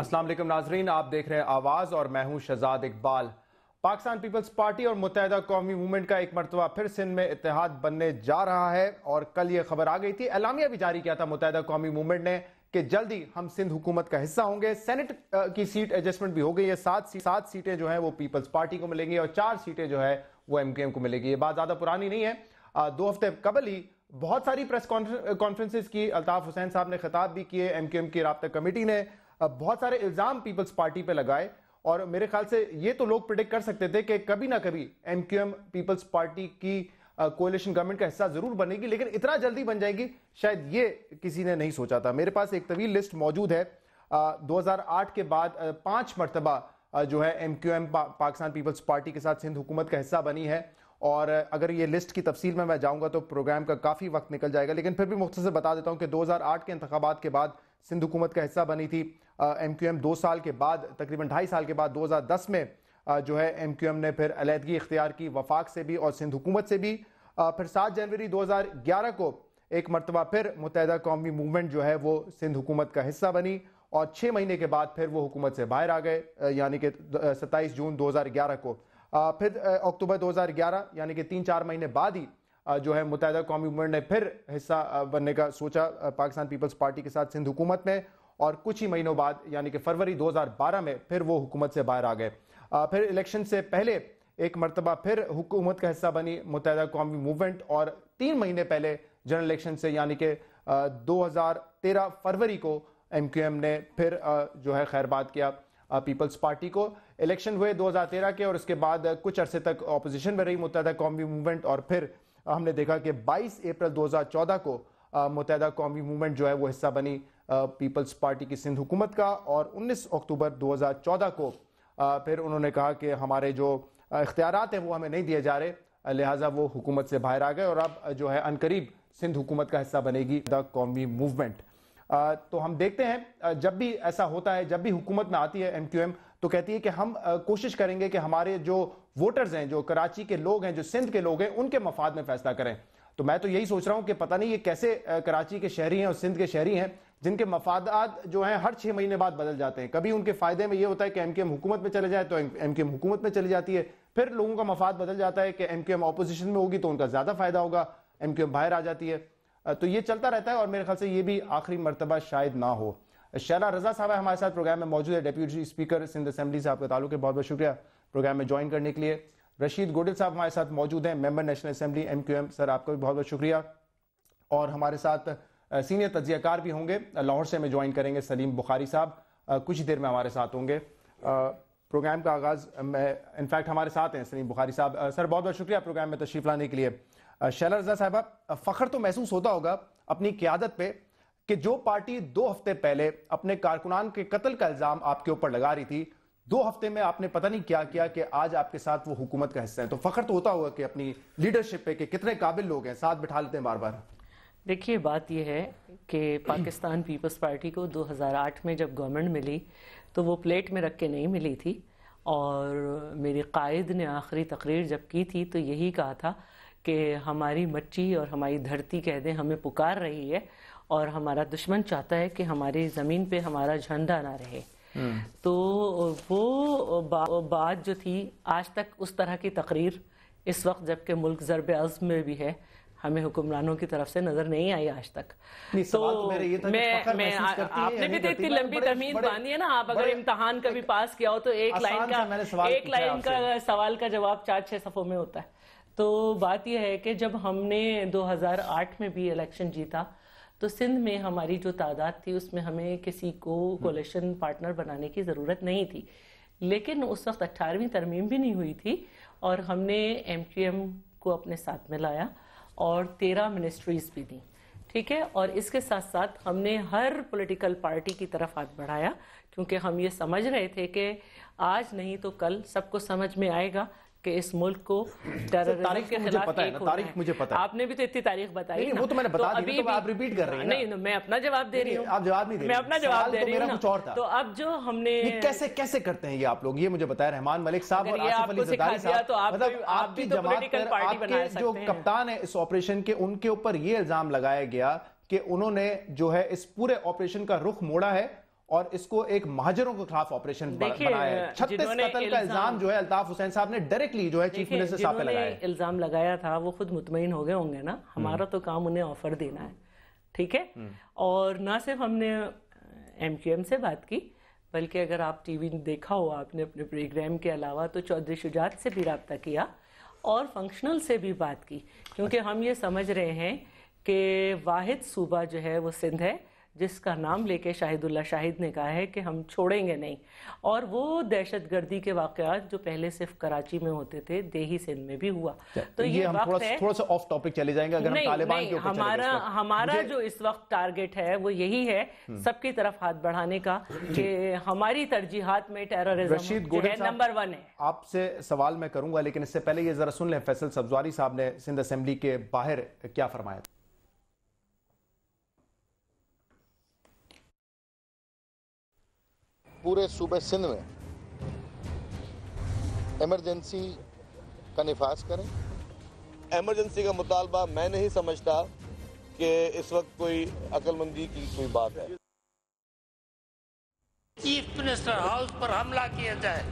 असलम नाजरीन आप देख रहे हैं आवाज़ और मैं हूं शहजाद इकबाल पाकिस्तान पीपल्स पार्टी और मुतहदा कौमी मूवमेंट का एक मरतबा फिर सिंध में इतिहाद बनने जा रहा है और कल ये खबर आ गई थी एलामिया भी जारी किया था मुतहदा कौमी मूवमेंट ने कि जल्दी हम सिंध हुकूमत का हिस्सा होंगे सेनेट की सीट एडजस्टमेंट भी हो गई है सात सी, सात सीटें जो हैं वो पीपल्स पार्टी को मिलेंगी और चार सीटें जो है वो एम के एम को मिलेगी ये बात ज़्यादा पुरानी नहीं है दो हफ्ते कबल ही बहुत सारी प्रेस कॉन्फ्रेंसेस की अल्ताफ़ हुसैन साहब ने खिताब भी किए एमकेएम के एम की रबता कमेटी ने बहुत सारे इल्जाम पीपल्स पार्टी पे लगाए और मेरे ख्याल से ये तो लोग प्रिडिक्ट कर सकते थे कि कभी ना कभी एमक्यूएम पीपल्स पार्टी की कोलिशन गवर्नमेंट का हिस्सा जरूर बनेगी लेकिन इतना जल्दी बन जाएगी शायद ये किसी ने नहीं सोचा था मेरे पास एक तवील लिस्ट मौजूद है दो के बाद पांच मरतबा जो है M Q M Pakistan Peoples Party के साथ सिंध हुकूमत का हिस्सा बनी है और अगर ये लिस्ट की तफसील में मैं जाऊंगा तो प्रोग्राम का काफ़ी वक्त निकल जाएगा लेकिन फिर भी मुख्तर बता देता हूँ कि 2008 के इंतबात के बाद सिंध हुकूमत का हिस्सा बनी थी एम क्यू एम दो साल के बाद तकरीबन ढाई साल के बाद 2010 में जो है एम क्यू एम ने फिर अलीहदगी इख्तियार की वफाक से भी और सिंध हुकूमत से भी फिर सात जनवरी 2011 को एक मरतबा फिर मुतहदा कौमी मूवमेंट जो है वो सिंध हुकूमत का हिस्सा बनी और छः महीने के बाद फिर वो हुकूमत से बाहर आ गए यानी कि सत्ताईस जून 2011 को फिर अक्टूबर 2011 यानी कि तीन चार महीने बाद ही जो है मुतहदा कौमी मूवमेंट ने फिर हिस्सा बनने का सोचा पाकिस्तान पीपल्स पार्टी के साथ सिंध हुकूमत में और कुछ ही महीनों बाद यानी कि फरवरी 2012 में फिर वो हुकूमत से बाहर आ गए फिर इलेक्शन से पहले एक मरतबा फिर हुकूमत का हिस्सा बनी मुतहदा कौमी मूवमेंट और तीन महीने पहले जनरल इलेक्शन से यानी कि 2013 फरवरी को एम ने फिर जो है खैरबाद किया पीपल्स पार्टी को इलेक्शन हुए 2013 के और उसके बाद कुछ अरसे तक अपोजिशन में रही मुतहदा कौमी मूवमेंट और फिर हमने देखा कि 22 अप्रैल 2014 को मुतहदा कौमी मूवमेंट जो है वो हिस्सा बनी पीपल्स पार्टी की सिंध हुकूमत का और 19 अक्टूबर 2014 को फिर उन्होंने कहा कि हमारे जो इख्तियार हैं वो हमें नहीं दिए जा रहे लिहाजा वो हुकूमत से बाहर आ गए और अब जो है अनकरीब सिंध हुकूमत का हिस्सा बनेगी द कौमी मूवमेंट तो हम देखते हैं जब भी ऐसा होता है जब भी हुकूमत में आती है एम क्यू एम तो कहती है कि हम कोशिश करेंगे कि हमारे जो वोटर्स हैं जो कराची के लोग हैं जो सिंध के लोग हैं उनके मफाद में फैसला करें तो मैं तो यही सोच रहा हूं कि पता नहीं ये कैसे कराची के शहरी हैं और सिंध के शहरी हैं जिनके मफादात जो हैं हर छः महीने बाद बदल जाते हैं कभी उनके फ़ायदे में ये होता है कि एम के एम हुकूमत में चले जाए तो एम के एम हुकूमत में चली जाती है फिर लोगों का मफाद बदल जाता है कि एम के एम अपोजिशन में होगी तो उनका ज़्यादा फ़ायदा होगा एम के एम बाहर आ जाती है तो ये चलता रहता है और मेरे ख्याल से ये भी आखिरी मरतबा शायद ना हो शैला रजा साहब हमारे साथ प्रोग्राम में मौजूद है डेप्यूटी स्पीकर सिंध असम्बली से आपका ताल्लुक है बहुत बहुत शुक्रिया प्रोग्राम में ज्वाइन करने के लिए रशीद गोडिल साहब हमारे साथ मौजूद हैं member national assembly M Q M sir आपका भी बहुत बहुत शुक्रिया और हमारे साथ सीनियर तजियाकार भी होंगे लाहौर से हमें ज्वाइन करेंगे सलीम बुखारी साहब कुछ ही देर में हमारे साथ होंगे प्रोग्राम का आगाज़ मैं इनफैक्ट हमारे साथ हैं सलीम बुखारी साहब सर बहुत बहुत शुक्रिया प्रोग्राम में तशरीफ लाने के लिए शैला रजा साहबा फ़ख्र तो महसूस होता होगा अपनी क्यादत पे कि जो पार्टी दो हफ्ते पहले अपने कारकुनान के कत्ल का इल्ज़ाम आपके ऊपर लगा रही थी दो हफ्ते में आपने पता नहीं क्या किया कि आज आपके साथ वो हुकूमत का हिस्सा है तो फ़ख्र तो होता होगा कि अपनी लीडरशिप पे कि कितने काबिल लोग हैं साथ बिठा लेते हैं बार बार देखिए बात यह है कि पाकिस्तान पीपल्स पार्टी को 2008 में जब गवर्नमेंट मिली तो वो प्लेट में रख के नहीं मिली थी और मेरे कायद ने आखिरी तकरीर जब की थी तो यही कहा था कि हमारी मच्छी और हमारी धरती कह दें हमें पुकार रही है और हमारा दुश्मन चाहता है कि हमारी ज़मीन पे हमारा झंडा ना रहे हम्म। तो वो बा, बात जो थी आज तक उस तरह की तकरीर इस वक्त जबकि मुल्क ज़रब अज़म में भी है हमें हुक्मरानों की तरफ से नजर नहीं आई आज तक तो, तो मेरे ये था मैं, मैं आ, आपने भी तो इतनी लंबी तमीज बांधी है ना आप अगर इम्तहान कभी पास किया हो तो एक लाइन का एक लाइन का सवाल का जवाब चार छह सफों में होता है तो बात यह है कि जब हमने 2008 में भी इलेक्शन जीता तो सिंध में हमारी जो तादाद थी उसमें हमें किसी को कोलेशन हम्म। पार्टनर बनाने की ज़रूरत नहीं थी लेकिन उस वक्त अट्ठारहवीं तरमीम भी नहीं हुई थी और हमने एम को अपने साथ में लाया और तेरह मिनिस्ट्रीज भी दी ठीक है और इसके साथ साथ हमने हर पॉलिटिकल पार्टी की तरफ हाथ बढ़ाया क्योंकि हम ये समझ रहे थे कि आज नहीं तो कल सबको समझ में आएगा कि इस मुल्क को तारीख के मुझे पता है तारीख मुझे पता है आपने भी तो इतनी तारीख बताई नहीं, वो तो मैंने बता तो दी तो तो आप रिपीट कर रहे हैं नहीं मैं अपना जवाब दे रही हूँ आप जवाब नहीं दे मैं अपना जवाब दे तो रही हूँ कुछ और था तो अब जो हमने कैसे कैसे करते हैं ये आप लोग ये मुझे बताया रहमान मलिक साहब और आसिफ अली जरदारी साहब मतलब आपकी जमात आपके जो कप्तान है इस ऑपरेशन के उनके ऊपर ये इल्जाम लगाया गया कि उन्होंने जो है इस पूरे ऑपरेशन का रुख मोड़ा है और इसको एक महाजरों के खिलाफ ऑपरेशन बनाया है छत्तीस कतल का इल्जाम जो है अल्ताफ हुसैन साहब ने डायरेक्टली जो है चीफ मिनिस्टर साहब पे लगाया इल्जाम लगाया था वो खुद मुतमिन हो गए होंगे ना हम्म। हमारा तो काम उन्हें ऑफर देना है ठीक है हम्म। और ना सिर्फ हमने एम से बात की बल्कि अगर आप टीवी देखा हो आपने अपने प्रोग्राम के अलावा तो चौधरी शुजात से भी रबता किया और फंक्शनल से भी बात की क्योंकि अच्छा। हम ये समझ रहे हैं कि वाहिद सूबा जो है वो सिंध है जिसका नाम लेके शाहिदुल्ला शाहिद ने कहा है कि हम छोड़ेंगे नहीं और वो दहशत गर्दी के वाकत जो पहले सिर्फ कराची में होते थे देही सिंध में भी हुआ तो ये, ये हम थोड़ा, है, थोड़ा सा ऑफ टॉपिक चले जाएंगे अगर नहीं, हम तालिबान नहीं, के हमारा हमारा जो इस वक्त टारगेट है वो यही है हम्म। सबकी तरफ हाथ बढ़ाने का कि हमारी तरजीहत में टेररिज्म नंबर वन है आपसे सवाल मैं करूंगा लेकिन इससे पहले ये जरा सुन लें फैसल सब्जवारी साहब ने सिंध असेंबली के बाहर क्या फरमाया था पूरे सूबे सिंध में एमरजेंसी का नफाज करें एमरजेंसी का मुतालबा मैं नहीं समझता कि इस वक्त कोई अकलमंदी की कोई बात है चीफ मिनिस्टर हाउस पर हमला किया जाए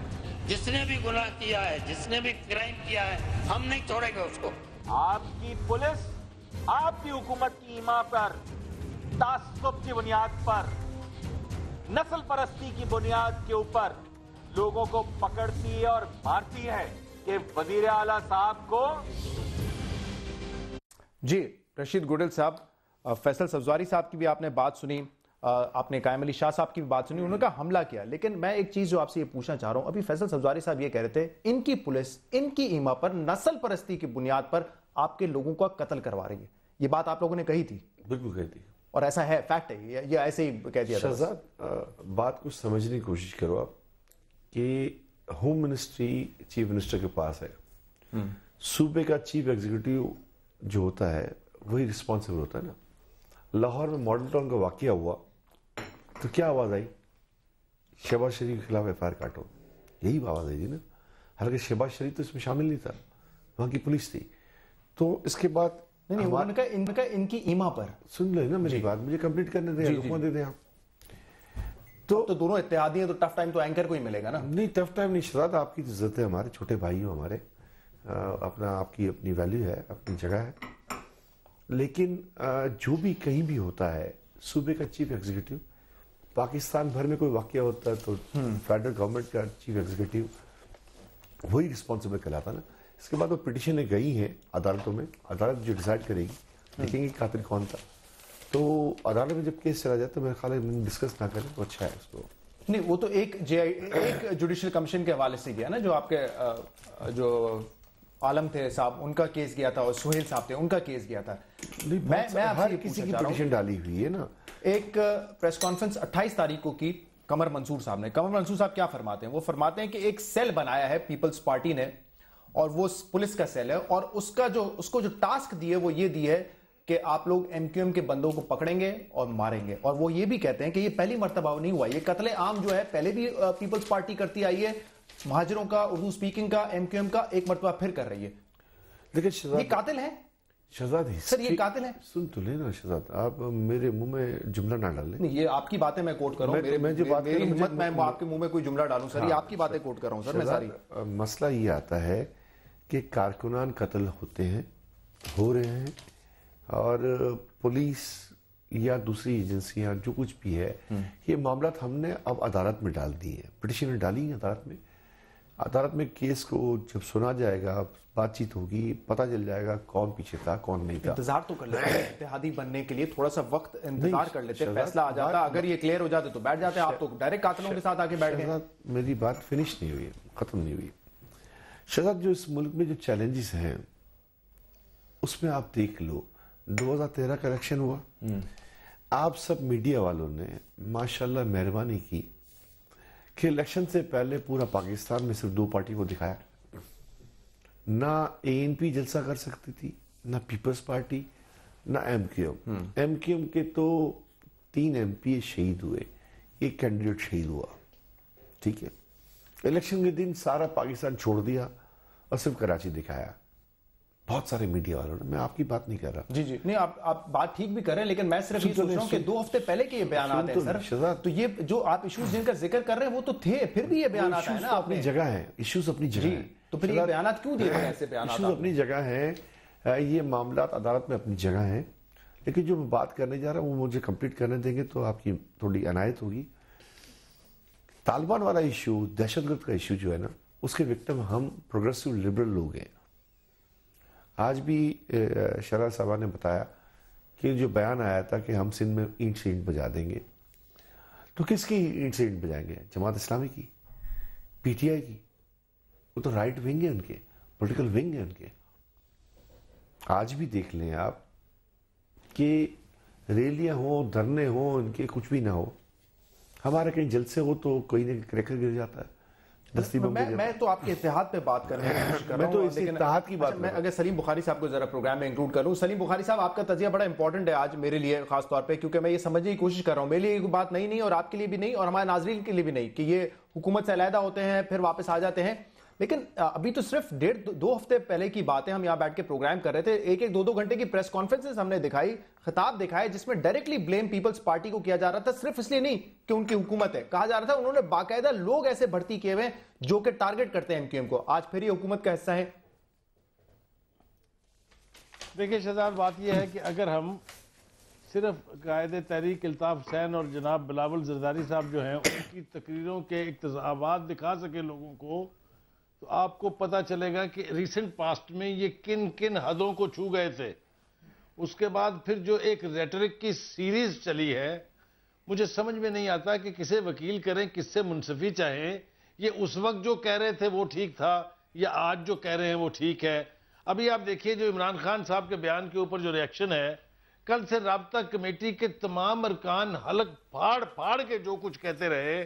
जिसने भी गुनाह किया है जिसने भी क्राइम किया है हम नहीं छोड़ेंगे उसको आपकी पुलिस आपकी हुकूमत की ईमा पर तासुब की बुनियाद पर नस्ल परस्ती की बुनियाद के ऊपर लोगों को पकड़ती है और मारती है कि वजीर आला साहब को जी रशीद गुडल साहब फैसल सब्जवारी साहब की भी आपने बात सुनी आपने कायम अली शाह साहब की भी बात सुनी उन्होंने कहा हमला किया लेकिन मैं एक चीज जो आपसे ये पूछना चाह रहा हूं अभी फैसल सब्जवारी साहब ये कह रहे थे इनकी पुलिस इनकी ईमा पर नस्ल परस्ती की बुनियाद पर आपके लोगों का कत्ल करवा रही है ये बात आप लोगों ने कही थी बिल्कुल कही थी और ऐसा है फैक्ट है ये, ऐसे ही कह दिया शहजाद बात कुछ समझने की कोशिश करो आप कि होम मिनिस्ट्री चीफ मिनिस्टर के पास है हम्म। सूबे का चीफ एग्जीक्यूटिव जो होता है वही रिस्पॉन्सिबल होता है ना लाहौर में मॉडल टाउन का वाक्य हुआ तो क्या आवाज़ आई शहबाज शरीफ के खिलाफ एफ काटो यही आवाज़ आई थी ना हालांकि शहबाज शरीफ तो इसमें शामिल नहीं था वहाँ की पुलिस थी तो इसके बाद नहीं नहीं उनका इनका इनकी ईमा पर सुन लो ना मेरी बात मुझे कंप्लीट करने दें रुकवा दे आप तो तो दोनों इत्यादि हैं तो टफ टाइम तो एंकर को ही मिलेगा ना नहीं टफ टाइम नहीं शरात आपकी इज्जत है हमारे छोटे भाई हो हमारे अपना आपकी अपनी वैल्यू है अपनी जगह है लेकिन जो भी कहीं भी होता है सूबे का चीफ एग्जीक्यूटिव पाकिस्तान भर में कोई वाक्य होता है तो फेडरल हम्म। गवर्नमेंट का चीफ एग्जीक्यूटिव वही रिस्पॉन्सिबल कहलाता ना इसके बाद वो पिटिशनें गई हैं अदालतों में अदालत जो डिसाइड करेगी हाँ। देखेंगे कातिल कौन था तो अदालत में जब केस चला जाए तो मेरे ख्याल है डिस्कस ना करें तो अच्छा है उसको नहीं वो तो एक जे एक जुडिशियल कमीशन के हवाले से गया ना जो आपके जो आलम थे साहब उनका केस गया था और सुहेल साहब थे उनका केस गया था मैं मैं हर किसी की पिटिशन डाली हुई है ना एक प्रेस कॉन्फ्रेंस 28 तारीख को की कमर मंसूर साहब ने कमर मंसूर साहब क्या फरमाते हैं वो फरमाते हैं कि एक सेल बनाया है पीपल्स पार्टी ने और वो पुलिस का सेल है और उसका जो उसको जो टास्क दिए वो ये दिए है कि आप लोग एमक्यूएम के बंदों को पकड़ेंगे और मारेंगे और वो ये भी कहते हैं कि ये पहली मरतबा नहीं हुआ ये कतले आम जो है पहले भी पीपल्स पार्टी करती आई है महाजरों का उर्दू स्पीकिंग का एम का एक मरतबा फिर कर रही है लेकिन ये कातिल है शहजाद सर ये कातिल है सुन तो लेना शहजाद आप मेरे मुंह में जुमला ना डाल ये आपकी बातें मैं कोट कर रहा हूँ मेरे मैं जो बात मैं आपके मुंह में कोई जुमला डालू सर ये आपकी बातें कोट कर रहा हूँ सर मैं सारी मसला ये आता है कि कारकुनान कत्ल होते हैं हो रहे हैं और पुलिस या दूसरी एजेंसियां जो कुछ भी है हम्म। ये मामला तो हमने अब अदालत में डाल दिए हैं पिटिशन डाली है अदालत में अदालत में केस को जब सुना जाएगा बातचीत होगी पता चल जाएगा कौन पीछे था कौन नहीं था इंतजार तो कर लेते हैं बनने के लिए थोड़ा सा वक्त इंतजार कर लेते फैसला आ जाता अगर ये क्लियर हो जाते तो बैठ जाते आप तो डायरेक्ट कातलों के साथ आके बैठ गए मेरी बात फिनिश नहीं हुई खत्म नहीं हुई शहजाद जो इस मुल्क में जो चैलेंजेस हैं उसमें आप देख लो 2013 का इलेक्शन हुआ हम्म। आप सब मीडिया वालों ने माशाल्लाह मेहरबानी की कि इलेक्शन से पहले पूरा पाकिस्तान में सिर्फ दो पार्टी को दिखाया ना एएनपी जलसा कर सकती थी ना पीपल्स पार्टी ना एम हम्म। एमक्यूएम के तो तीन एमपीए शहीद हुए एक कैंडिडेट शहीद हुआ ठीक है इलेक्शन के दिन सारा पाकिस्तान छोड़ दिया और सिर्फ कराची दिखाया बहुत सारे मीडिया वालों ने मैं आपकी बात नहीं कर रहा जी जी नहीं आप आप बात ठीक भी कर रहे हैं लेकिन मैं सिर्फ ये तो सोच रहा हूँ कि दो हफ्ते पहले के ये बयान आते तो हैं सर तो ये जो आप इश्यूज जिनका जिक्र कर रहे हैं वो तो थे फिर भी ये बयान आता है ना तो अपनी जगह है इश्यूज अपनी जगह है तो फिर ये बयान क्यों रहे हैं ऐसे बयान इश्यूज अपनी जगह है ये मामला अदालत में अपनी जगह है लेकिन जो मैं बात करने जा रहा हूँ वो मुझे कंप्लीट करने देंगे तो आपकी थोड़ी अनायत होगी तालिबान वाला इशू दहशतगर्द का इशू जो है ना उसके विक्टम हम प्रोग्रेसिव लिबरल लोग हैं आज भी शरा साहबा ने बताया कि जो बयान आया था कि हम सिंध में ईंट से ईंट बजा देंगे तो किसकी ईंट से ईंट बजाएंगे जमात इस्लामी की पीटीआई की वो तो राइट विंग है उनके पॉलिटिकल विंग है उनके आज भी देख लें आप कि रैलियां हों धरने हों इनके कुछ भी ना हो हमारे कहीं जलसे हो तो कोई ना क्रैकर गिर जाता है मैं, मैं, मैं तो आपके इतिहाद पे बात करने तो इतिहाद की बात अच्छा, मैं अगर सलीम बुखारी साहब को जरा प्रोग्राम में इंक्लूड सलीम बुखारी साहब आपका तजिया बड़ा इंपॉर्टेंट है आज मेरे लिए खासतौर पे क्योंकि मैं ये समझने की कोशिश कर रहा हूँ मेरे लिए कोई बात नहीं नहीं और आपके लिए भी नहीं और हमारे नाजरीन के लिए भी नहीं कि ये हुकूमत से अलहदा होते हैं फिर वापस आ जाते हैं लेकिन अभी तो सिर्फ डेढ़ दो हफ्ते पहले की बातें हम यहाँ बैठ के प्रोग्राम कर रहे थे एक एक दो दो घंटे की प्रेस कॉन्फ्रेंसेस हमने दिखाई खिताब दिखाए जिसमें डायरेक्टली ब्लेम पीपल्स पार्टी को किया जा रहा था सिर्फ इसलिए नहीं कि उनकी हुकूमत है कहा जा रहा था उन्होंने बाकायदा लोग ऐसे भर्ती किए हुए जो कि टारगेट करते हैं एमक्यूएम को आज फिर ये हुकूमत का हिस्सा है देखिए शहजाद बात यह है कि अगर हम सिर्फ कायद तहरीक अल्ताफ़ हुसैन और जनाब बिलावल जरदारी साहब जो हैं उनकी तकरीरों के इकतजाबात दिखा सके लोगों को तो आपको पता चलेगा कि रिसेंट पास्ट में ये किन किन हदों को छू गए थे उसके बाद फिर जो एक रेटरिक की सीरीज चली है मुझे समझ में नहीं आता कि किसे वकील करें किससे मुनसफी चाहें ये उस वक्त जो कह रहे थे वो ठीक था या आज जो कह रहे हैं वो ठीक है अभी आप देखिए जो इमरान खान साहब के बयान के ऊपर जो रिएक्शन है कल से रबता कमेटी के तमाम अरकान हलक फाड़ फाड़ के जो कुछ कहते रहे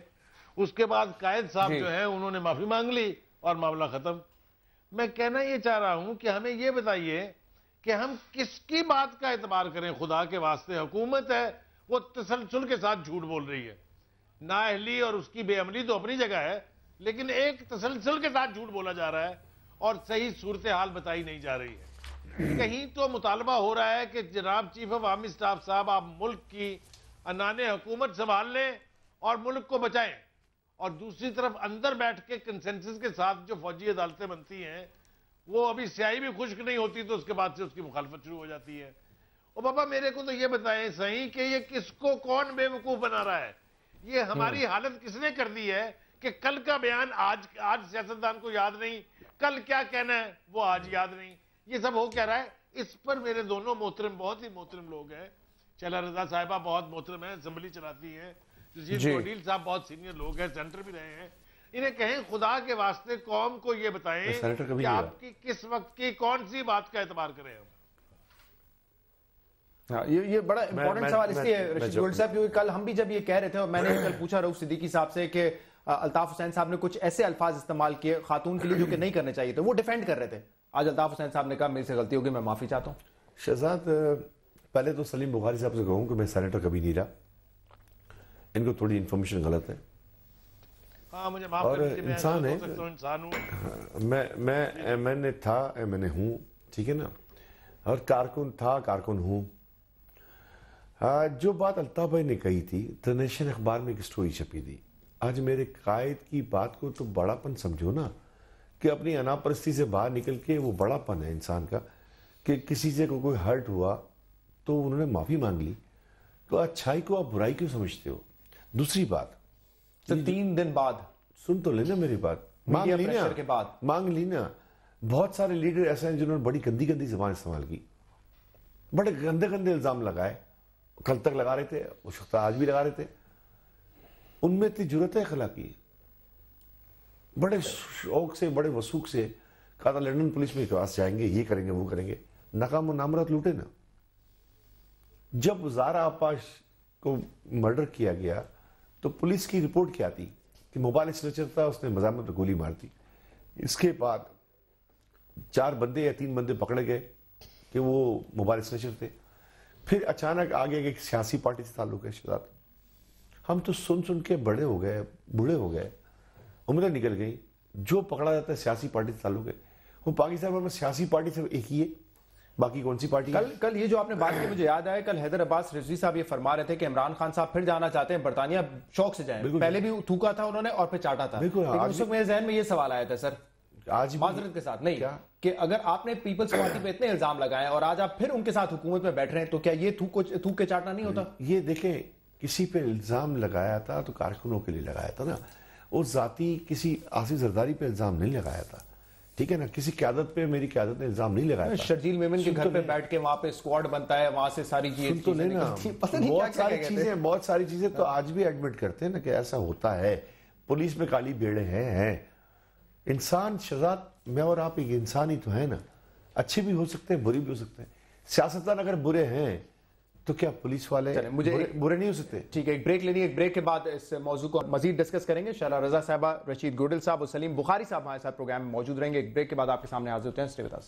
उसके बाद कायद साहब जो है उन्होंने माफी मांग ली और मामला खत्म मैं कहना यह चाह रहा हूं कि हमें यह बताइए कि हम किसकी बात का एतबार करें खुदा के वास्ते हुकूमत है वो तसलसल के साथ झूठ बोल रही है नाहली और उसकी बेअमली तो अपनी जगह है लेकिन एक तसलसल के साथ झूठ बोला जा रहा है और सही सूरत हाल बताई नहीं जा रही है कहीं तो मुतालबा हो रहा है कि जनाब चीफ ऑफ आर्मी स्टाफ साहब आप मुल्क की अनान हुकूमत संभाल लें और मुल्क को बचाएं और दूसरी तरफ अंदर बैठ के कंसेंसस के साथ जो फौजी अदालतें बनती हैं वो अभी स्याही भी खुश्क नहीं होती तो उसके बाद से उसकी मुखालफत शुरू हो जाती है और बाबा मेरे को तो ये बताएं सही कि ये किसको कौन बेवकूफ बना रहा है ये हमारी हम्म। हालत किसने कर दी है कि कल का बयान आज आज सियासतदान को याद नहीं कल क्या कहना है वो आज याद नहीं ये सब हो क्या रहा है इस पर मेरे दोनों मोहतरम बहुत ही मोहतरम लोग हैं चला रजा साहिबा बहुत मोहतरम है असम्बली चलाती है गोडील तो साहब बहुत सीनियर लोग हैं सेंटर भी रहे हैं इन्हें कहें खुदा के वास्ते कौम को ये बताएं कि आपकी किस वक्त की कौन सी बात का एतबार करें हम हाँ, ये ये बड़ा इंपॉर्टेंट सवाल इसलिए रशीद गोल्ड साहब क्योंकि कल हम भी जब ये कह रहे थे और मैंने कल पूछा रऊफ सिद्दीकी साहब से कि अल्ताफ हुसैन साहब ने कुछ ऐसे अल्फाज इस्तेमाल किए खातून के लिए जो कि नहीं करने चाहिए थे वो डिफेंड कर रहे थे आज अल्ताफ हुसैन साहब ने कहा मेरे से गलती होगी मैं माफी चाहता हूँ शहजाद पहले तो सलीम बुखारी साहब से कहूँ कि मैं सेनेटर कभी नहीं रहा इनको थोड़ी इन्फॉर्मेशन गलत है हाँ, और इंसान है हाँ, मैं मैं एम एन ए था एम एन ए हूँ ठीक है ना और कारकुन था कारकुन हूँ जो बात अल्ताफ भाई ने कही थी इंटरनेशनल तो अखबार में एक स्टोरी छपी थी आज मेरे कायद की बात को तो बड़ापन समझो ना कि अपनी अनापरस्ती से बाहर निकल के वो बड़ापन है इंसान का कि किसी से को कोई हर्ट हुआ तो उन्होंने माफ़ी मांग ली तो अच्छाई को आप बुराई क्यों समझते हो दूसरी बात तो तीन दिन बाद सुन तो लेना मेरी बात मांग लीना के बाद मांग लीना बहुत सारे लीडर ऐसे हैं जिन्होंने बड़ी गंदी गंदी जबान इस्तेमाल की बड़े गंदे गंदे इल्ज़ाम लगाए कल तक लगा रहे थे उस वक्त आज भी लगा रहे थे उनमें इतनी जरूरत है की बड़े शौक से बड़े वसूख से कहा था लंडन पुलिस में पास जाएंगे ये करेंगे वो करेंगे नकाम और नामरत लूटे ना जब जारा आपाश को मर्डर किया गया तो पुलिस की रिपोर्ट क्या थी कि मोबाइल स्नेचर था उसने मजामत में गोली मार दी इसके बाद चार बंदे या तीन बंदे पकड़े गए कि वो मोबाइल स्नेचर थे फिर अचानक आ गया कि सियासी पार्टी से ताल्लुक है शहजाद हम तो सुन सुन के बड़े हो गए बूढ़े हो गए उम्र निकल गई जो पकड़ा जाता है सियासी पार्टी से ताल्लुक है वो पाकिस्तान में सियासी पार्टी सिर्फ एक ही है बाकी कौन सी पार्टी कल कल ये जो आपने बात की मुझे याद आया कल हैदर अब्बास रिजवी साहब ये फरमा रहे थे कि इमरान खान साहब फिर जाना चाहते हैं बरतानिया शौक से जाए पहले भी थूका था उन्होंने और फिर चाटा था बिल्कुल उस वक्त मेरे जहन में ये सवाल आया था सर आज माजरत के साथ नहीं क्या? कि अगर आपने पीपल्स पार्टी पे इतने इल्जाम लगाए और आज आप फिर उनके साथ हुकूमत में बैठ रहे हैं तो क्या ये थूक थूक के चाटना नहीं होता ये देखे किसी पे इल्जाम लगाया था तो कारकुनों के लिए लगाया था ना और जाति किसी आसिफ जरदारी पे इल्जाम नहीं लगाया था ठीक है ना किसी की आदत पे मेरी क्या इल्जाम नहीं लगाया शर्जील मेमन के घर तो पे बैठ के वहां पे स्क्वाड बनता है वहां से सारी चीजें तो नहीं ना बहुत सारी चीजें बहुत सारी चीजें तो हाँ। आज भी एडमिट करते हैं ना कि ऐसा होता है पुलिस में काली भेड़े हैं हैं इंसान शजात मैं और आप एक इंसान ही तो है ना अच्छे भी हो सकते हैं बुरे भी हो सकते हैं सियासतदान अगर बुरे हैं तो क्या पुलिस वाले मुझे बुरे, एक, बुरे नहीं हो सकते ठीक है एक ब्रेक लेनी एक ब्रेक के बाद इस मौजू को मजीद डिस्कस करेंगे शाह रजा साहबा रशीद गोडल साहब और सलीम बुखारी साहब हमारे साथ प्रोग्राम में मौजूद रहेंगे एक ब्रेक के बाद आपके सामने हाजिर होते हैं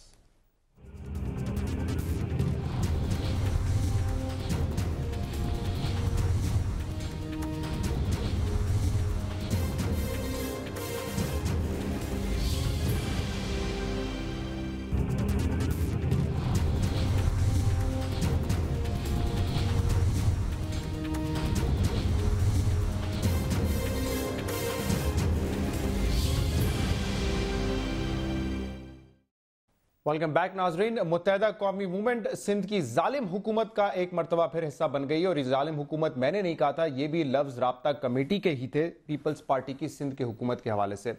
वेलकम बैक नाजरीन मुतहदा कौमी मूवमेंट सिंध की जालिम हुकूमत का एक मरतबा फिर हिस्सा बन गई और ये जालिम हुकूमत मैंने नहीं कहा था ये भी लफ्ज़ रबता कमेटी के ही थे पीपल्स पार्टी की सिंध के हुकूमत के हवाले से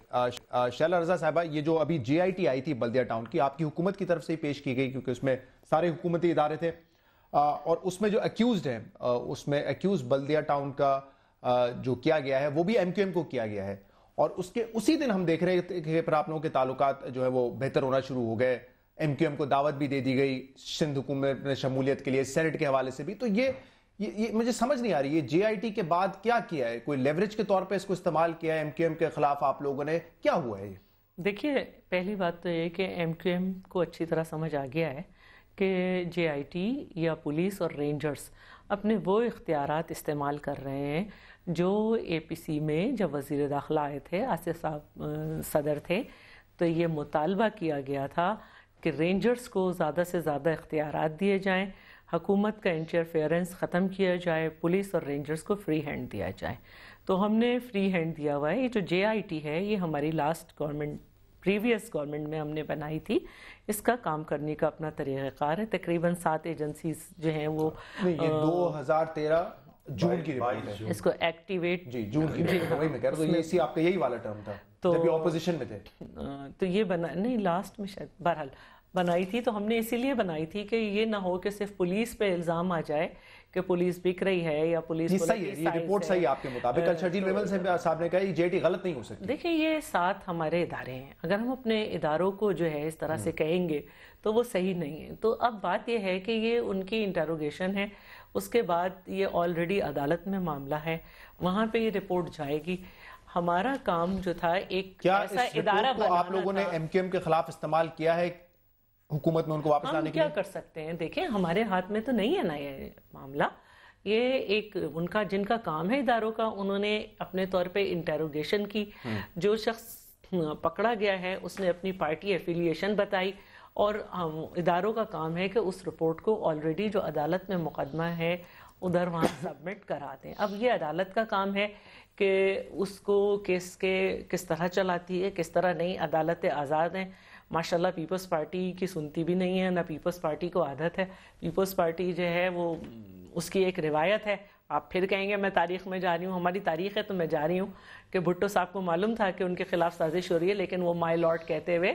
शैल रजा साहबा ये जो अभी जे आई टी आई थी बल्दिया टाउन की आपकी हुकूमत की तरफ से ही पेश की गई क्योंकि उसमें सारे हुकूमती इदारे थे और उसमें जो एक्यूज हैं उसमें एक्यूज बल्दिया टाउन का जो किया गया है वो भी एम क्यू एम को किया गया है और उसके उसी दिन हम देख रहे थे कि पर आप लोगों के ताल्लुक जो है वो बेहतर होना शुरू हो गए एम क्यू एम को दावत भी दे दी गई सिंध हुकूमत ने शमूलियत के लिए सेनेट के हवाले से भी तो ये ये, ये मुझे समझ नहीं आ रही है जे आई टी के बाद क्या किया है कोई लेवरेज के तौर पर इसको इस्तेमाल किया है एम क्यू एम के खिलाफ आप लोगों ने क्या हुआ है ये देखिए पहली बात तो ये कि एम क्यू एम को अच्छी तरह समझ आ गया है कि जे आई टी या पुलिस और रेंजर्स अपने वो इख्तियार इस्तेमाल कर रहे हैं जो ए पी सी में जब वज़ी दाखिला आए थे आसिफ साहब सदर थे तो ये मुतालबा किया गया था कि रेंजर्स को ज़्यादा से ज़्यादा इख्तियार दिए जाएँ हकूमत का इंटरफेरेंस ख़त्म किया जाए पुलिस और रेंजर्स को फ्री हैंड दिया जाए तो हमने फ्री हैंड दिया हुआ है ये जो जे है ये हमारी लास्ट गवर्नमेंट प्रीवियस गवर्नमेंट में हमने बनाई थी इसका काम करने का अपना तरीक़ार है तकरीबन सात एजेंसीज जो हैं वो दो हज़ार तेरह जून की है इसको एक्टिवेट जी जून की जी, वही मैं कह रहा हूँ तो ये आपका यही वाला टर्म था तो ऑपोजिशन में थे तो ये बना नहीं लास्ट में शायद बहरहाल बनाई थी तो हमने इसीलिए बनाई थी कि ये ना हो कि सिर्फ पुलिस पे इल्ज़ाम आ जाए कि पुलिस बिक रही है या पुलिस सही है ये रिपोर्ट सही है आपके मुताबिक कल अच्छा, शर्जील साहब ने कहा जेटी गलत नहीं हो सकती देखिए ये सात हमारे इदारे हैं अगर हम अपने इदारों को जो है इस तरह से हम्म। कहेंगे तो वो सही नहीं है तो अब बात यह है कि ये उनकी इंटरोगेशन है उसके बाद ये ऑलरेडी अदालत में मामला है वहाँ पे ये रिपोर्ट जाएगी हमारा काम जो था एक क्या ऐसा इस इदारा को आप लोगों ने एमकेएम के खिलाफ इस्तेमाल किया है हुकूमत में उनको वापस लाने क्या कर सकते हैं देखिए हमारे हाथ में तो नहीं है ना ये मामला ये एक उनका जिनका काम है इदारों का उन्होंने अपने तौर पे इंटेरोगेशन की हम्म। जो शख्स पकड़ा गया है उसने अपनी पार्टी एफिलिएशन बताई और इदारों का काम है कि उस रिपोर्ट को ऑलरेडी जो अदालत में मुकदमा है उधर वहाँ सबमिट करा दें अब ये अदालत का काम है कि उसको केस के किस तरह चलाती है किस तरह नहीं अदालत आज़ाद हैं माशाल्लाह पीपल्स पार्टी की सुनती भी नहीं है ना पीपल्स पार्टी को आदत है पीपल्स पार्टी जो है वो उसकी एक रिवायत है आप फिर कहेंगे मैं तारीख में जा रही हूँ हमारी तारीख है तो मैं जा रही हूँ कि भुट्टो साहब को मालूम था कि उनके खिलाफ साजिश हो रही है लेकिन वो माई लॉर्ड कहते हुए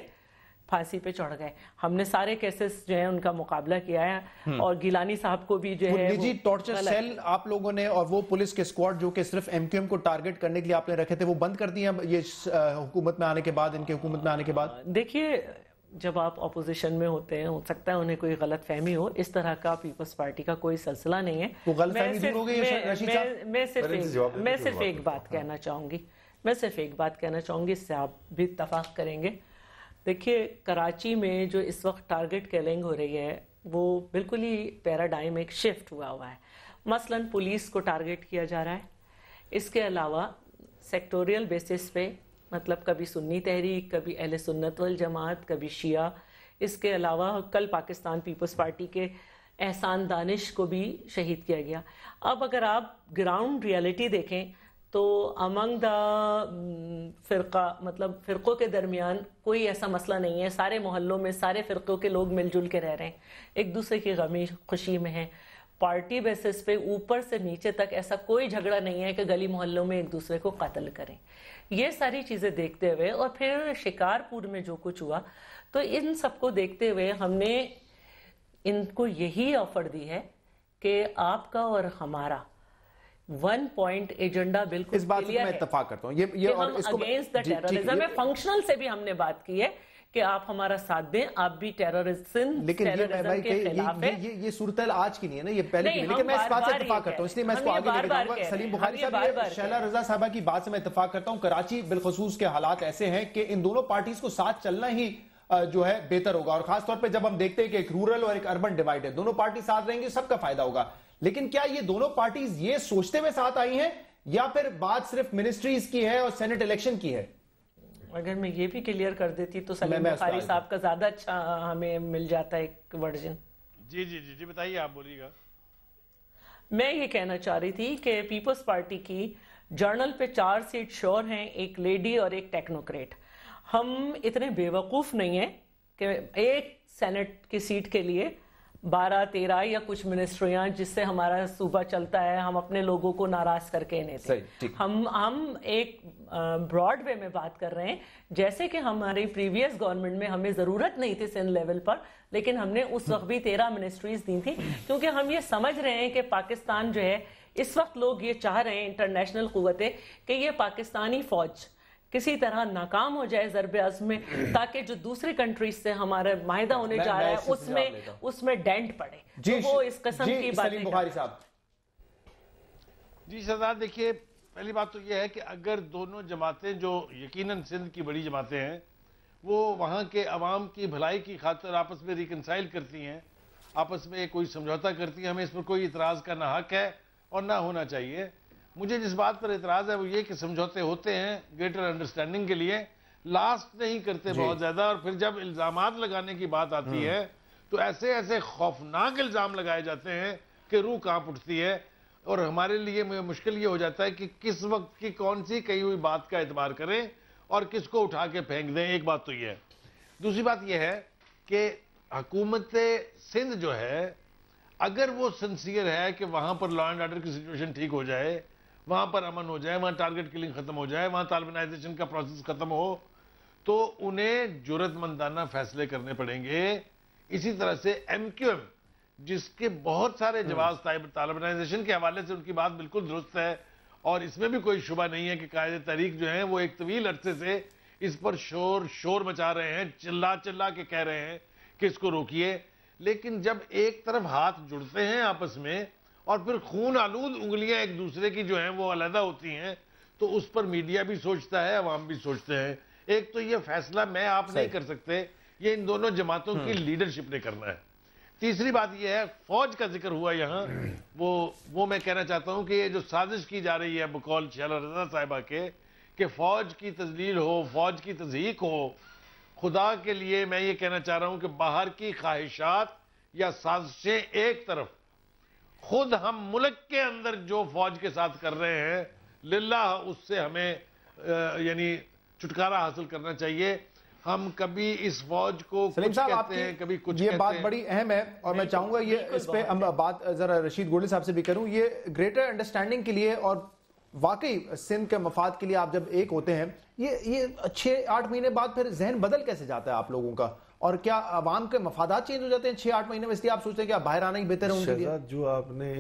फांसी पे चढ़ गए हमने सारे केसेस जो है उनका मुकाबला किया है हम्म। और गिलानी साहब को भी जो है निजी टॉर्चर सेल आप लोगों ने और वो पुलिस के स्क्वाड जो कि सिर्फ एमक्यूएम को टारगेट करने के लिए आपने रखे थे वो बंद कर दिया ये हुकूमत में आने के बाद इनके हुकूमत में आने के बाद देखिए जब आप अपोजिशन में होते हैं हो सकता है उन्हें कोई गलत फहमी हो इस तरह का पीपल्स पार्टी का कोई सिलसिला नहीं है वो गलत मैं, सिर्फ, हो गई मैं, मैं सिर्फ एक मैं सिर्फ एक बात कहना चाहूंगी मैं सिर्फ एक बात कहना चाहूंगी इससे आप भी इतफाक करेंगे देखिए कराची में जो इस वक्त टारगेट कैलिंग हो रही है वो बिल्कुल ही पैराडाइम एक शिफ्ट हुआ हुआ है मसलन पुलिस को टारगेट किया जा रहा है इसके अलावा सेक्टोरियल बेसिस पे मतलब कभी सुन्नी तहरीक कभी अहल सुन्नत वल जमात कभी शिया इसके अलावा कल पाकिस्तान पीपल्स पार्टी के एहसान दानिश को भी शहीद किया गया अब अगर आप ग्राउंड रियलिटी देखें तो अमंग द फ़िरका मतलब फ़िरक़ों के दरमियान कोई ऐसा मसला नहीं है सारे मोहल्लों में सारे फ़िरक़ों के लोग मिलजुल के रह रहे हैं एक दूसरे की गमी खुशी में है पार्टी बेसिस पे ऊपर से नीचे तक ऐसा कोई झगड़ा नहीं है कि गली मोहल्लों में एक दूसरे को कत्ल करें ये सारी चीज़ें देखते हुए और फिर शिकारपुर में जो कुछ हुआ तो इन सबको देखते हुए हमने इनको यही ऑफर दी है कि आपका और हमारा वन पॉइंट एजेंडा बिल्कुल इस बात मैं इतफाक करता हूँ ये, ये और इसको अगेंस्ट द टेररिज्म फंक्शनल से भी हमने बात की है कि आप हमारा साथ दें आप भी टेररिज्म लेकिन ये भाई के ये, ये, ये, ये सूरत आज की नहीं है ना ये पहले की लेकिन मैं इस बात से इतफाक करता हूँ इसलिए मैं इसको आगे लेके जाऊंगा सलीम बुखारी साहब शैला रजा साहबा की बात से मैं इतफाक करता हूँ कराची बिलखसूस के हालात ऐसे हैं कि इन दोनों पार्टीज को साथ चलना ही जो है बेहतर होगा और खासतौर पर जब हम देखते हैं कि एक रूरल और एक अर्बन डिवाइड है दोनों पार्टी साथ रहेंगे सबका फायदा होगा लेकिन क्या ये दोनों पार्टीज ये सोचते हुए साथ आई हैं या फिर बात सिर्फ मिनिस्ट्रीज की है और सेनेट इलेक्शन की है अगर मैं ये भी क्लियर कर देती तो सलीम बुखारी साहब का ज्यादा अच्छा हाँ, हमें मिल जाता एक वर्जन जी जी जी जी बताइए आप बोलिएगा मैं ये कहना चाह रही थी कि पीपल्स पार्टी की जर्नल पे चार सीट श्योर हैं एक लेडी और एक टेक्नोक्रेट हम इतने बेवकूफ नहीं हैं कि एक सेनेट की सीट के लिए बारह तेरह या कुछ मिनिस्ट्रियां जिससे हमारा सूबा चलता है हम अपने लोगों को नाराज करके नहीं देते हम हम एक ब्रॉड वे में बात कर रहे हैं जैसे कि हमारी प्रीवियस गवर्नमेंट में हमें ज़रूरत नहीं थी सिंध लेवल पर लेकिन हमने उस वक्त भी तेरह मिनिस्ट्रीज दी थी क्योंकि हम ये समझ रहे हैं कि पाकिस्तान जो है इस वक्त लोग ये चाह रहे हैं इंटरनेशनल कुतें कि ये पाकिस्तानी फौज किसी तरह नाकाम हो जाए ज़रब अज़म में ताकि जो दूसरे कंट्रीज से हमारा माहिदा होने जा रहा है उसमें उसमें डेंट पड़े जी, तो वो इस कसम की बात साहब जी सरदार देखिए पहली बात तो यह है कि अगर दोनों जमातें जो यकीनन सिंध की बड़ी जमातें हैं वो वहाँ के अवाम की भलाई की खातर आपस में रिकनसाइल करती हैं आपस में कोई समझौता करती है हमें इस पर कोई इतराज़ का ना हक है और ना होना चाहिए मुझे जिस बात पर एतराज है वो ये कि समझौते होते हैं ग्रेटर अंडरस्टैंडिंग के लिए लास्ट नहीं करते बहुत ज्यादा और फिर जब इल्जाम लगाने की बात आती हम्म। है तो ऐसे ऐसे खौफनाक इल्जाम लगाए जाते हैं कि रूह कांप उठती है और हमारे लिए मुश्किल ये हो जाता है कि किस वक्त की कौन सी कही हुई बात का एतबार करें और किसको उठा के फेंक दें एक बात तो यह है दूसरी बात यह है कि हकूमत सिंध जो है अगर वो सिंसियर है कि वहां पर लॉ एंड ऑर्डर की सिचुएशन ठीक हो जाए वहाँ पर अमन हो जाए वहाँ टारगेट किलिंग खत्म हो जाए वहाँ तालिबानाइजेशन का प्रोसेस खत्म हो तो उन्हें जरूरतमंदाना फैसले करने पड़ेंगे इसी तरह से एम क्यू एम जिसके बहुत सारे हम्म। जवाब तालिबानाइजेशन के हवाले से उनकी बात बिल्कुल दुरुस्त है और इसमें भी कोई शुबा नहीं है कि कायद तहरीक जो है वो एक तवील अरसे से इस पर शोर शोर मचा रहे हैं चिल्ला चिल्ला के कह रहे हैं कि इसको रोकिए लेकिन जब एक तरफ हाथ जुड़ते हैं आपस में और फिर खून आलूद उंगलियां एक दूसरे की जो हैं वो अलहदा होती हैं तो उस पर मीडिया भी सोचता है अवाम भी सोचते हैं एक तो ये फैसला मैं आप नहीं कर सकते ये इन दोनों जमातों की हम्म। लीडरशिप ने करना है तीसरी बात यह है फौज का जिक्र हुआ यहाँ वो वो मैं कहना चाहता हूँ कि ये जो साजिश की जा रही है बकौल शैला रजा साहिबा के कि फौज की तजलील हो फौज की तजीक हो खुदा के लिए मैं ये कहना चाह रहा हूँ कि बाहर की ख्वाहिशात या साजिशें एक तरफ खुद हम मुल्क के अंदर जो फौज के साथ कर रहे हैं लिल्ला उससे हमें यानी छुटकारा हासिल करना चाहिए हम कभी इस फौज को सलीम साहब कहते हैं कभी कुछ ये बात बड़ी अहम है और मैं चाहूंगा ये इस पे हम बात जरा रशीद गोडे साहब से भी करूं ये ग्रेटर अंडरस्टैंडिंग के लिए और वाकई सिंध के मफाद के लिए आप जब एक होते हैं ये ये छह आठ महीने बाद फिर जहन बदल कैसे जाता है आप लोगों का और क्या आवाम के मफादा चेंज हो जाते हैं छह आठ महीने में इसलिए आप सोचते हैं कि आप बाहर आना ही बेहतर होंगे जो आपने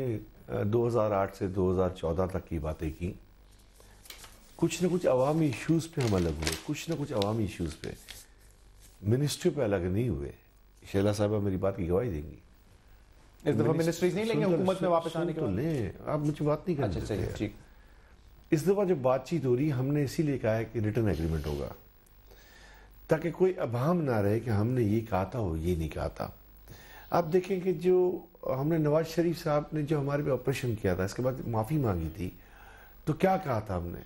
2008 से 2014 तक की बातें की कुछ ना कुछ अवामी इश्यूज़ पे हम अलग हुए कुछ ना कुछ अवामी इश्यूज़ पे मिनिस्ट्री पे अलग नहीं हुए शैला साहबा मेरी बात की गवाही देंगी इस दफा मिनिस्ट्रीज नहीं लेंगे तो हुकूमत में वापस आने के तो लिए आप मुझे बात नहीं अच्छा, कर सकते इस दफा जब बातचीत हो रही हमने इसीलिए कहा है कि रिटर्न एग्रीमेंट होगा ताकि कोई अभाम ना रहे कि हमने ये कहा था और ये नहीं कहा था आप देखें कि जो हमने नवाज शरीफ साहब ने जो हमारे पे ऑपरेशन किया था इसके बाद माफ़ी मांगी थी तो क्या कहा था हमने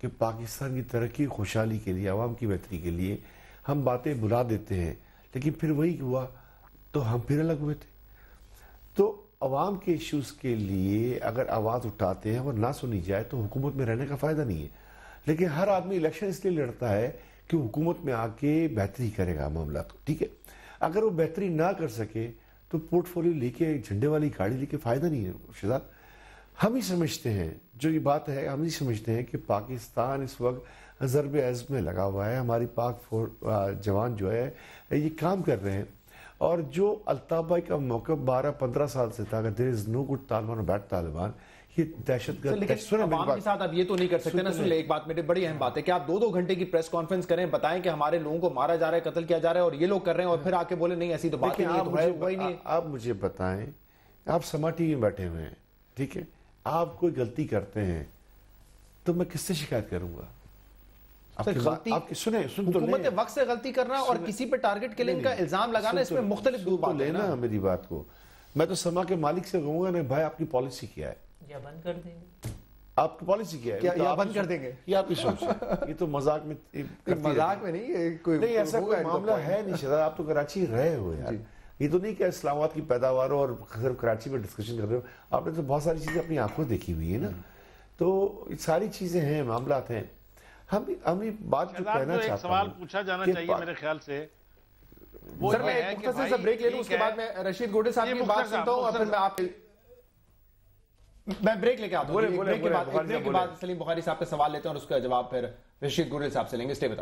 कि पाकिस्तान की तरक्की खुशहाली के लिए आवाम की बेहतरी के लिए हम बातें बुला देते हैं लेकिन फिर वही हुआ तो हम फिर अलग हुए थे तो आवाम के इश्यूज़ के लिए अगर आवाज़ उठाते हैं और ना सुनी जाए तो हुकूमत में रहने का फ़ायदा नहीं है लेकिन हर आदमी इलेक्शन इसलिए लड़ता है कि हुकूमत में आके बेहतरी करेगा मामला तो, ठीक है अगर वो बेहतरी ना कर सके तो पोर्टफोलियो लेके झंडे वाली गाड़ी लेके फ़ायदा नहीं है शिदाब हम ही समझते हैं जो ये बात है हम ही समझते हैं कि पाकिस्तान इस वक्त ज़रब अज़ में लगा हुआ है हमारी पाक जवान जो है ये काम कर रहे हैं और जो भाई का मौका बारह पंद्रह साल से था अगर there is no good Taliban bad Taliban ये दहशत के साथ आप ये तो नहीं कर सकते ना सुन ले एक बात मेरे बड़ी अहम बात है कि आप दो दो घंटे की प्रेस कॉन्फ्रेंस करें बताएं कि हमारे लोगों को मारा जा रहा है कत्ल किया जा रहा है और ये लोग कर रहे हैं और फिर आके बोले नहीं ऐसी तो बात नहीं, है तो आप मुझे बताएं आप समाटी में बैठे हुए हैं ठीक है आप कोई गलती करते हैं तो मैं किससे शिकायत करूंगा आपकी सुने सुन तो वक्त से गलती करना और किसी पे टारगेट के लिए इनका इल्जाम लगाना तो- इसमें मुख्तलिफ तो लेना मेरी बात को मैं तो समा के मालिक से कहूंगा नहीं भाई आपकी पॉलिसी क्या है या बंद कर देंगे आपकी पॉलिसी क्या है क्या, तो या बंद कर देंगे ये आपकी सोच है ये तो मजाक में मजाक में नहीं है कोई नहीं ऐसा कोई मामला है नहीं शहजाद आप तो कराची रहे हो यार ये तो नहीं क्या इस्लामाबाद की पैदावार और सिर्फ कराची में डिस्कशन कर रहे हो आपने तो बहुत सारी चीज़ें अपनी आंखों देखी हुई है ना तो सारी चीज़ें हैं मामला हैं हम हम ये बात जो कहना चाहते हैं सवाल पूछा जाना चाहिए मेरे ख्याल से सर मैं एक ब्रेक ले लूं उसके बाद मैं रशीद गोडे साहब की बात सुनता हूं और फिर मैं आप मैं ब्रेक लेके आता हूँ ब्रेक के बाद सलीम बुखारी साहब का सवाल लेते हैं और उसका जवाब फिर रशीद गुरिल साहब से लेंगे स्टे विद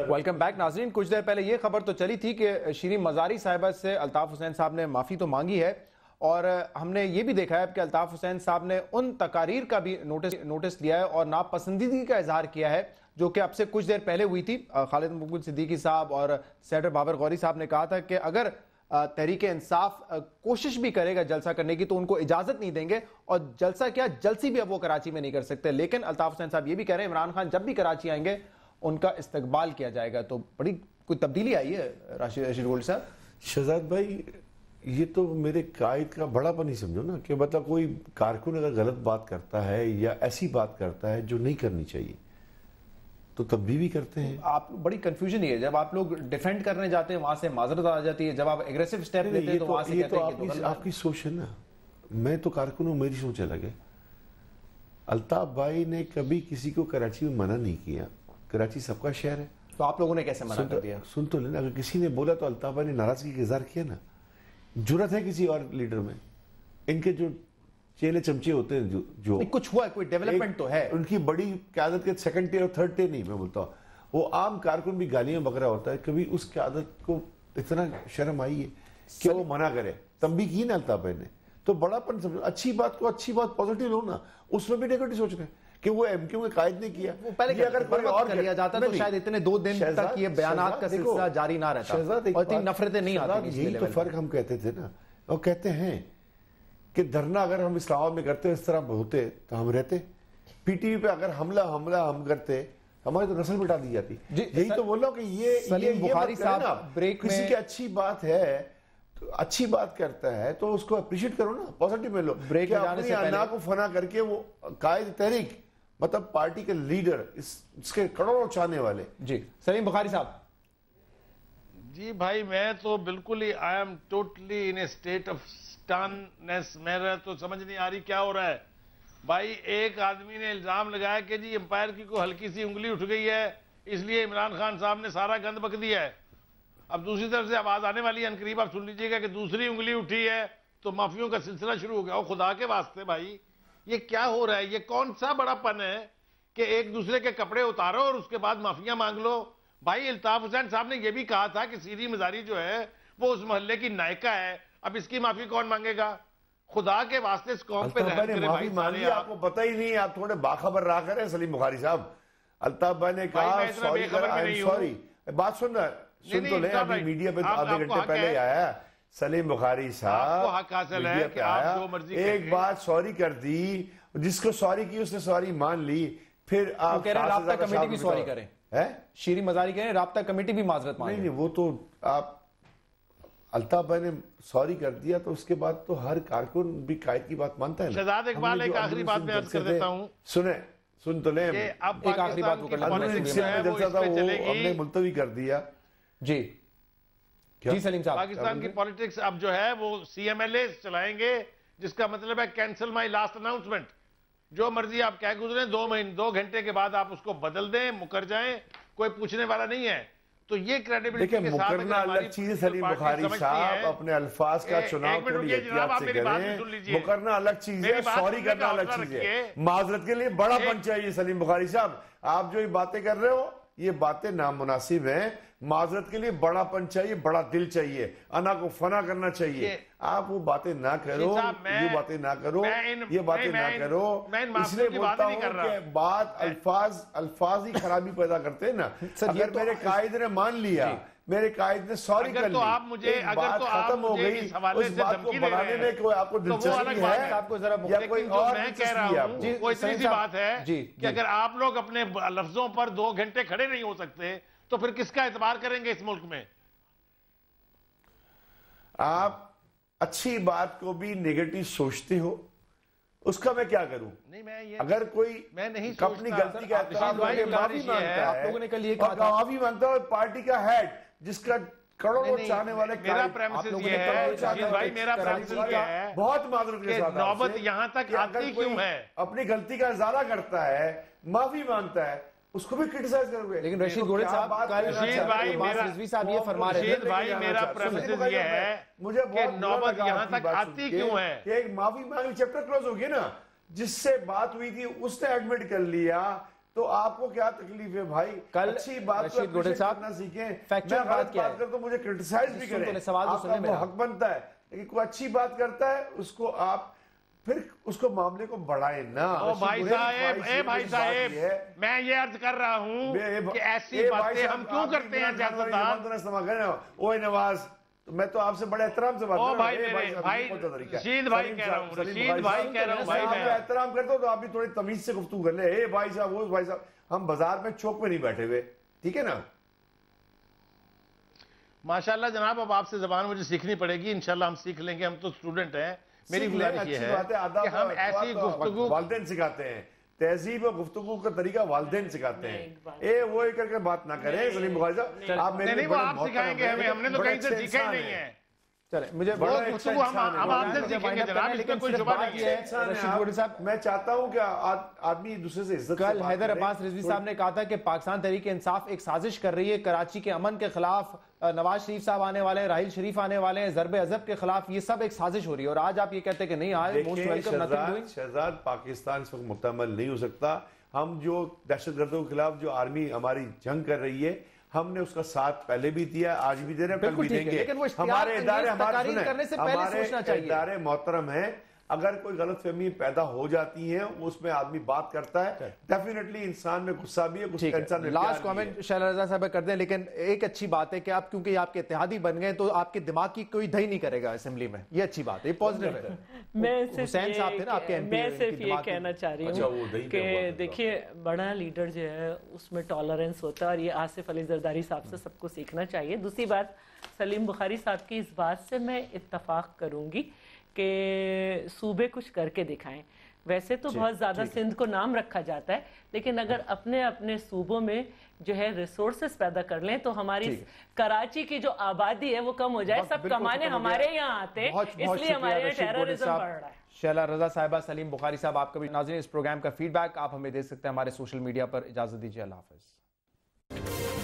वेलकम बैक नाजरीन कुछ देर पहले ये खबर तो चली थी कि श्री मजारी साहिबा से अल्ताफ़ हुसैन साहब ने माफ़ी तो मांगी है और हमने ये भी देखा है कि अल्ताफ़ हुसैन साहब ने उन तकारीर का भी नोटिस नोटिस लिया है और नापसंदीदगी का इजहार किया है जो कि अब से कुछ देर पहले हुई थी खालिद मकबूल सिद्दीकी साहब और सैडर बाबर गौरी साहब ने कहा था कि अगर तहरीक इंसाफ कोशिश भी करेगा जलसा करने की तो उनको इजाजत नहीं देंगे और जलसा क्या जलसी भी अब वो कराची में नहीं कर सकते लेकिन अल्ताफ हुसैन साहब ये भी कह रहे हैं इमरान खान जब भी कराची आएंगे उनका इस्तेबाल किया जाएगा तो बड़ी कोई तब्दीली आई है राशिद रशीद गोल्ड साहब शहजाद भाई ये तो मेरे कायद का बड़ा पनी समझो ना कि मतलब कोई कारकुन अगर गलत बात करता है या ऐसी बात करता है जो नहीं करनी चाहिए तो तब भी, भी करते हैं आप बड़ी कंफ्यूजन ही है जब आप लोग डिफेंड करने जाते हैं वहां से माजरत आ जाती है जब आप एग्रेसिव स्टेप लेते हैं तो, तो वहां से कहते तो, तो आपकी, तो आपकी सोच है ना मैं तो कारकुन हूं मेरी सोच अलग है अल्ताफ भाई ने कभी किसी को कराची में मना नहीं किया कराची सबका शहर है तो आप लोगों ने कैसे मना कर तो- दिया सुन तो लेना अगर किसी ने बोला तो भाई ने नाराजगी का इजहार किया ना जरूरत है किसी और लीडर में इनके जो चेले चमचे होते हैं जो जो कुछ हुआ है कोई डेवलपमेंट तो है उनकी बड़ी क्यादत के सेकंड टेयर और थर्ड टेयर नहीं मैं बोलता हूँ वो आम कारकुन भी गालियां बकरा होता है कभी उस क्यादत को इतना शर्म आई है कि वो मना करे भी की ना भाई ने तो बड़ापन समझो अच्छी बात को अच्छी बात पॉजिटिव हो ना उसमें भी नेगेटिव सोच रहे हैं कि वो एमक्यू के कायद नहीं किया पहले कि अगर कोई और किया जाता तो शायद इतने दो दिन तक ये बयान का सिलसिला जारी ना रहता और इतनी नफरतें नहीं आती यही तो फर्क हम कहते थे ना और कहते हैं कि धरना अगर हम इस्लामाबाद में करते इस तरह होते तो हम रहते पीटीवी पे अगर हमला हमला हम करते तो हमारी तो नस्ल मिटा दी जाती यही तो बोलो कि ये सलीम मतलब बुखारी साहब ब्रेक किसी में... की अच्छी बात है तो अच्छी बात करता है तो उसको अप्रिशिएट करो ना पॉजिटिव में लो ब्रेक जाने से पहले... को फना करके वो कायद तहरीक मतलब पार्टी के लीडर इस इसके करोड़ों चाहने वाले जी सलीम बुखारी साहब जी भाई मैं तो बिल्कुल ही I am totally in a state of stunness मेरा तो समझ नहीं आ रही क्या हो रहा है भाई एक आदमी ने इल्जाम लगाया कि जी एम्पायर की कोई हल्की सी उंगली उठ गई है इसलिए इमरान खान साहब ने सारा गंद बक दिया है अब दूसरी तरफ से आवाज आने वाली है करीब आप सुन लीजिएगा कि दूसरी उंगली उठी है तो माफियों का सिलसिला शुरू हो गया और खुदा के वास्ते भाई ये क्या हो रहा है ये कौन सा बड़ापन है कि एक दूसरे के कपड़े उतारो और उसके बाद माफिया मांग लो भाई अल्ताफ हुसैन साहब ने ये भी कहा था कि सीरी मजारी जो है वो उस मोहल्ले की नायका है अब इसकी माफी कौन मांगेगा खुदा के वास्ते इस कौम पे माफी मांगी आपको पता ही नहीं आप थोड़े बाखबर रहा करें सलीम बुखारी साहब अल्ताफ भाई ने कहा सॉरी बात सुन रहा सुन तो ले मीडिया पे तो आधे घंटे पहले आया है सलीम बुखारी साहब तो एक बात सॉरी कर दी जिसको सॉरी की उसने सॉरी मान ली फिर आप कह रहे हैं कमेटी भी सॉरी करें है शीरी मजारी कह रहे हैं रबता कमेटी भी माजरत मान नहीं वो तो आप अल्ताफ भाई ने सॉरी कर दिया तो उसके बाद तो हर कारकुन भी कायद की बात मानता है शहजाद इकबाल एक आखिरी बात मैं अर्ज कर देता हूं सुने सुन तो ले अब एक आखिरी बात कर हमने मुलतवी कर दिया जी जी सलीम साहब पाकिस्तान की पॉलिटिक्स अब जो है वो सीएमएलए चलाएंगे जिसका मतलब है कैंसिल माय लास्ट अनाउंसमेंट जो मर्जी आप कह गुजरे दो महीने दो घंटे के बाद आप उसको बदल दें मुकर जाए कोई पूछने वाला नहीं है तो ये क्रेडिबिलिटी के मुकरना अलग चीज सलीम बुखारी साहब अपने अल्फाज का चुनाव के लिए से मुकरना अलग चीज है सॉरी करना अलग चीज है माजरत के लिए बड़ा पंच चाहिए सलीम बुखारी साहब आप जो ये बातें कर रहे हो ये बातें नामुनासिब हैं माजरत के लिए बड़ा पन चाहिए बड़ा दिल चाहिए अना को फना करना चाहिए आप वो बातें ना करो ये बातें ना करो इन, ये बातें ना करो इसलिए बोलता हूँ कि बात अल्फाज अल्फाज ही खराबी पैदा करते हैं ना अगर तो मेरे कायद ने मान लिया मेरे कायद ने सॉरी कर तो लिया आप मुझे अगर तो खत्म हो गई उस बात को बढ़ाने में कोई आपको दिलचस्पी है आपको जरा या कोई और मैं कह रहा हूँ वो इतनी सी बात है जी अगर आप लोग अपने लफ्जों पर दो घंटे खड़े नहीं हो सकते तो फिर किसका एतबार करेंगे इस मुल्क में आप अच्छी बात को भी नेगेटिव सोचते हो उसका मैं क्या करूं नहीं मैं ये अगर कोई मैं नहीं अपनी गलती का माफी मांगता है माफी मांगता है पार्टी का हेड जिसका करोड़ों चाहने वाले मेरा भाई मेरा बहुत नौबत यहाँ तक आती क्यों है अपनी गलती का इजारा करता है माफी मांगता है उसको भी क्रिटिसाइज करोगे लेकिन रशीद तो गोयल साहब रशीद भाई मेरा साहब ये फरमा रहे हैं भाई मेरा प्रेमिसेस ये है मुझे बहुत नौबत यहां तक आती क्यों है कि एक माफी मांग चैप्टर क्लोज हो गया ना जिससे बात हुई थी उसने एडमिट कर लिया तो आपको क्या तकलीफ है भाई कल अच्छी बात तो रशीद गोयल साहब ना सीखे फैक्चुअल बात क्या है तो मुझे क्रिटिसाइज भी करें सवाल तो सुनने मेरा हक बनता है लेकिन कोई अच्छी बात करता है उसको आप फिर उसको मामले को बढ़ाए ना ओ भाई साहब ए भाई साहब मैं ये अर्ज कर रहा हूँ कि ऐसी बातें हम क्यों करते हैं ओ नवाज तो मैं तो आपसे बड़े एहतराम से बात कर भाई रशीद भाई कह रहा हूँ रशीद भाई कह रहा हूँ भाई मैं एहतराम करता हूँ तो आप भी थोड़ी तमीज से गुफ्तू कर ले भाई साहब वो भाई साहब हम बाजार में चौक में नहीं बैठे हुए ठीक है ना माशाल्लाह जनाब अब आपसे जबान मुझे सीखनी पड़ेगी इंशाल्लाह हम सीख लेंगे हम तो स्टूडेंट हैं मेरी गुजारिश ये है कि हम ऐसी तो वालदेन सिखाते हैं तहजीब और गुफ्तगु का तरीका वालदेन सिखाते हैं ए वो करके बात ना करें सलीम बुखारी साहब आप मेरे आप सिखाएंगे हमें हमने तो कहीं से सीखा ही नहीं है मुझे अच्छा है मैं चाहता आदमी दूसरे से कल हैदर अब्बास रिजवी साहब ने कहा था पाकिस्तान तरीके इंसाफ एक साजिश कर रही है कराची के अमन के खिलाफ नवाज शरीफ साहब आने वाले हैं राहिल शरीफ आने वाले हैं जरब अजब के खिलाफ ये सब एक साजिश हो रही है और आज आप ये कहते हैं कि नहीं आज शहजाद पाकिस्तान इस वक्त मुकम्मल नहीं हो सकता हम जो दहशत गर्दों के खिलाफ जो आर्मी हमारी जंग कर रही है हमने उसका साथ पहले भी दिया आज भी दे रहे हैं कल भी देंगे हमारे इदारे हमारे करने से पहले सोचना चाहिए इदारे मोहतरम है अगर कोई गलत फहमी पैदा हो जाती है उसमें आदमी बात करता है डेफिनेटली इंसान में गुस्सा भी है इंसान लास्ट कॉमेंट शैला साहब कर दें लेकिन एक अच्छी बात है कि आप क्योंकि आपके इतिहादी बन गए तो आपके दिमाग की कोई दही नहीं करेगा असेंबली में ये अच्छी बात है पॉजिटिव है मैं सिर्फ ये, आपके मैं सिर्फ ये कहना चाह रही हूँ अच्छा, कि देखिए बड़ा लीडर जो है उसमें टॉलरेंस होता है और ये आसिफ अली जरदारी साहब से सबको सीखना चाहिए दूसरी बात सलीम बुखारी साहब की इस बात से मैं इतफाक़ करूँगी के सूबे कुछ करके दिखाएं वैसे तो बहुत ज़्यादा सिंध को नाम रखा जाता है लेकिन अगर हाँ। अपने अपने सूबों में जो है रिसोर्सेस पैदा कर लें तो हमारी कराची की जो आबादी है वो कम हो जाए सब कमाने हमारे यहाँ आते इसलिए हमारे टेररिज्म बढ़ रहा है शैला रजा साहिबा सलीम बुखारी साहब आपका भी नाजिन इस प्रोग्राम का फीडबैक आप हमें दे सकते हैं हमारे सोशल मीडिया पर इजाजत दीजिए अल्लाह हाफिज़